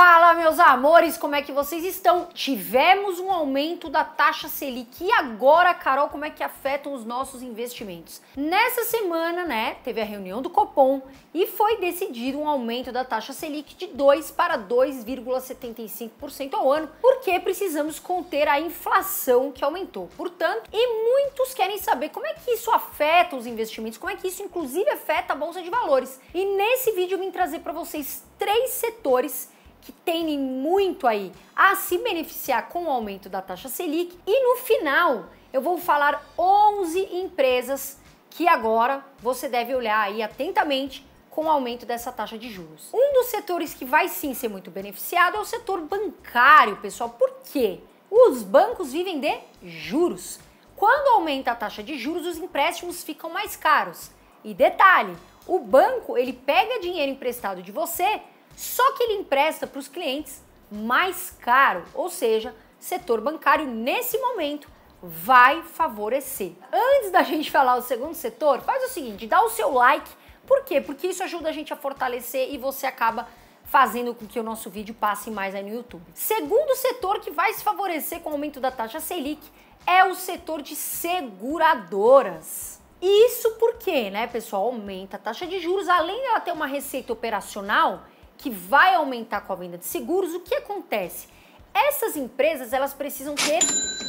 Fala, meus amores, como é que vocês estão? Tivemos um aumento da taxa Selic e agora, Carol, como é que afetam os nossos investimentos? Nessa semana, né, teve a reunião do Copom e foi decidido um aumento da taxa Selic de 2 para 2,75% ao ano, porque precisamos conter a inflação que aumentou. Portanto, e muitos querem saber como é que isso afeta os investimentos, como é que isso inclusive afeta a bolsa de valores. E nesse vídeo eu vim trazer para vocês três setores que tendem muito aí a se beneficiar com o aumento da taxa Selic. E no final, eu vou falar 11 empresas que agora você deve olhar aí atentamente com o aumento dessa taxa de juros. Um dos setores que vai sim ser muito beneficiado é o setor bancário, pessoal. Por quê? Os bancos vivem de juros. Quando aumenta a taxa de juros, os empréstimos ficam mais caros. E detalhe, o banco ele pega dinheiro emprestado de você só que ele empresta para os clientes mais caro, ou seja, setor bancário nesse momento vai favorecer. Antes da gente falar o segundo setor, faz o seguinte, dá o seu like. Por quê? Porque isso ajuda a gente a fortalecer e você acaba fazendo com que o nosso vídeo passe mais aí no YouTube. Segundo setor que vai se favorecer com o aumento da taxa Selic é o setor de seguradoras. Isso porque, né, pessoal, aumenta a taxa de juros, além dela ter uma receita operacional, que vai aumentar com a venda de seguros, o que acontece? Essas empresas, elas precisam ter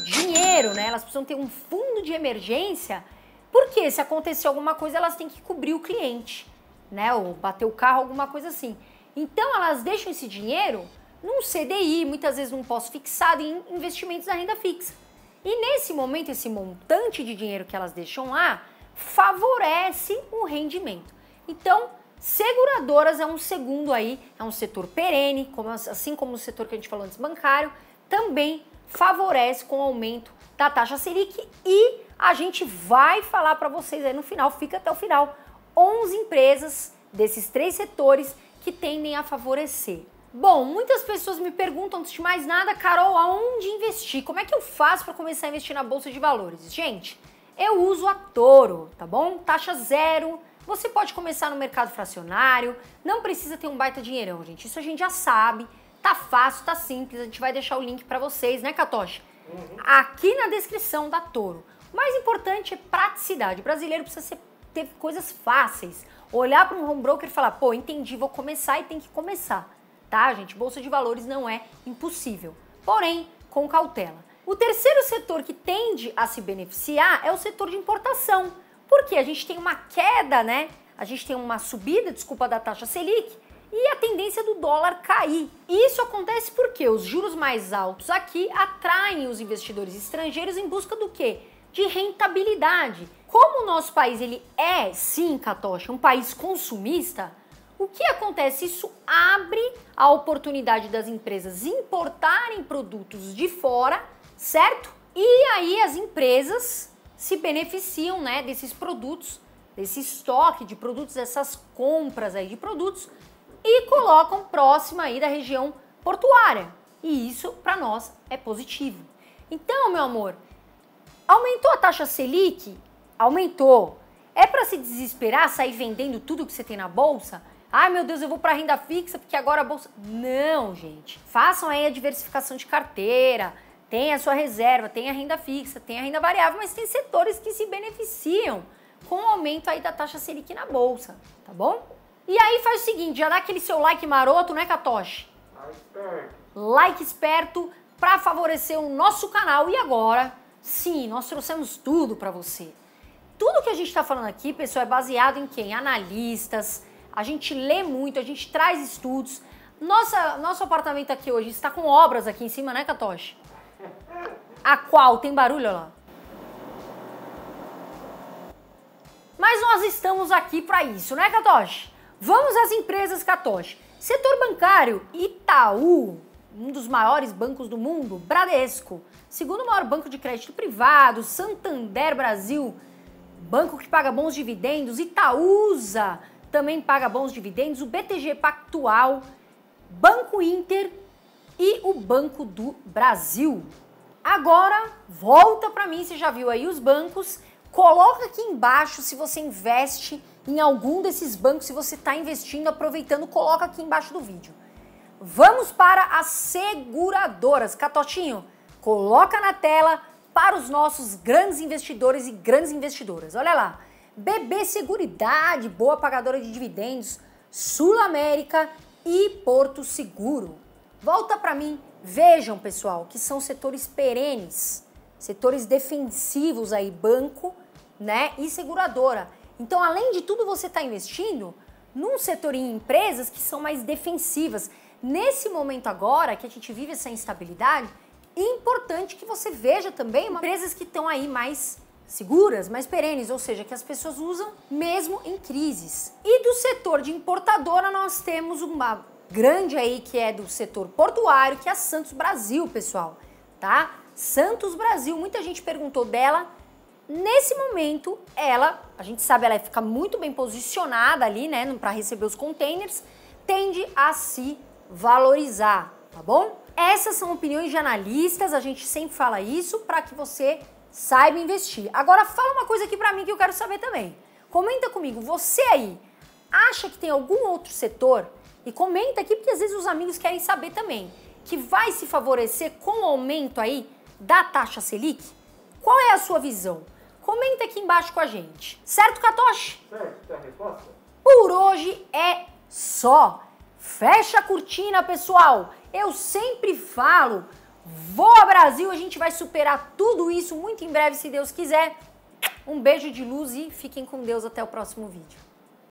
dinheiro, né? Elas precisam ter um fundo de emergência, porque se acontecer alguma coisa, elas têm que cobrir o cliente, né? Ou bater o carro, alguma coisa assim. Então, elas deixam esse dinheiro num CDI, muitas vezes num posto fixado em investimentos da renda fixa. E nesse momento, esse montante de dinheiro que elas deixam lá favorece o rendimento. Então, Seguradoras é um segundo aí, é um setor perene, como, assim como o setor que a gente falou antes bancário, também favorece com o aumento da taxa Selic e a gente vai falar para vocês aí no final, fica até o final, 11 empresas desses três setores que tendem a favorecer. Bom, muitas pessoas me perguntam antes de mais nada, Carol, aonde investir? Como é que eu faço para começar a investir na bolsa de valores? Gente, eu uso a Toro, tá bom? Taxa zero, você pode começar no mercado fracionário, não precisa ter um baita dinheirão, gente. Isso a gente já sabe. Tá fácil, tá simples. A gente vai deixar o link para vocês, né, Katoshi? Uhum. Aqui na descrição da Toro. O mais importante é praticidade. O brasileiro precisa ser, ter coisas fáceis. Olhar para um home broker e falar: pô, entendi, vou começar e tem que começar. Tá, gente? Bolsa de valores não é impossível. Porém, com cautela. O terceiro setor que tende a se beneficiar é o setor de importação porque a gente tem uma queda, né? A gente tem uma subida, desculpa, da taxa Selic e a tendência do dólar cair. E isso acontece porque os juros mais altos aqui atraem os investidores estrangeiros em busca do quê? De rentabilidade. Como o nosso país ele é, sim, Catocha, um país consumista, o que acontece? Isso abre a oportunidade das empresas importarem produtos de fora, certo? E aí as empresas se beneficiam né, desses produtos, desse estoque de produtos, dessas compras aí de produtos e colocam próxima aí da região portuária. E isso para nós é positivo. Então, meu amor, aumentou a taxa Selic? Aumentou. É para se desesperar, sair vendendo tudo que você tem na bolsa? Ai meu Deus, eu vou para renda fixa porque agora a bolsa. Não, gente. Façam aí a diversificação de carteira tem a sua reserva, tem a renda fixa, tem a renda variável, mas tem setores que se beneficiam com o aumento aí da taxa Selic na bolsa, tá bom? E aí faz o seguinte, já dá aquele seu like maroto, né, Katoshi? Like esperto para favorecer o nosso canal. E agora, sim, nós trouxemos tudo para você. Tudo que a gente está falando aqui, pessoal, é baseado em quem? Analistas. A gente lê muito, a gente traz estudos. Nossa, nosso apartamento aqui hoje está com obras aqui em cima, né, Katoshi? A qual tem barulho lá? Mas nós estamos aqui para isso, né, Katoshi? Vamos às empresas, Katoshi. Setor bancário, Itaú, um dos maiores bancos do mundo, Bradesco, segundo maior banco de crédito privado, Santander Brasil, banco que paga bons dividendos, Itaúsa também paga bons dividendos, o BTG Pactual, Banco Inter e o Banco do Brasil. Agora, volta para mim, se já viu aí os bancos, coloca aqui embaixo se você investe em algum desses bancos, se você está investindo, aproveitando, coloca aqui embaixo do vídeo. Vamos para as seguradoras. Catotinho, coloca na tela para os nossos grandes investidores e grandes investidoras. Olha lá, BB Seguridade, boa pagadora de dividendos, Sul América e Porto Seguro. Volta para mim. Vejam, pessoal, que são setores perenes, setores defensivos aí, banco, né, e seguradora. Então, além de tudo, você está investindo num setor em empresas que são mais defensivas. Nesse momento agora que a gente vive essa instabilidade, é importante que você veja também empresas que estão aí mais seguras, mais perenes, ou seja, que as pessoas usam mesmo em crises. E do setor de importadora nós temos uma grande aí que é do setor portuário, que é a Santos Brasil, pessoal, tá? Santos Brasil, muita gente perguntou dela. Nesse momento, ela, a gente sabe, ela fica muito bem posicionada ali, né, para receber os containers, tende a se valorizar, tá bom? Essas são opiniões de analistas, a gente sempre fala isso para que você saiba investir. Agora fala uma coisa aqui para mim que eu quero saber também. Comenta comigo, você aí acha que tem algum outro setor e comenta aqui, porque às vezes os amigos querem saber também, que vai se favorecer com o aumento aí da taxa Selic? Qual é a sua visão? Comenta aqui embaixo com a gente. Certo, Katoshi? Certo, tem a resposta? Por hoje é só. Fecha a cortina, pessoal. Eu sempre falo, vou ao Brasil, a gente vai superar tudo isso muito em breve, se Deus quiser. Um beijo de luz e fiquem com Deus até o próximo vídeo.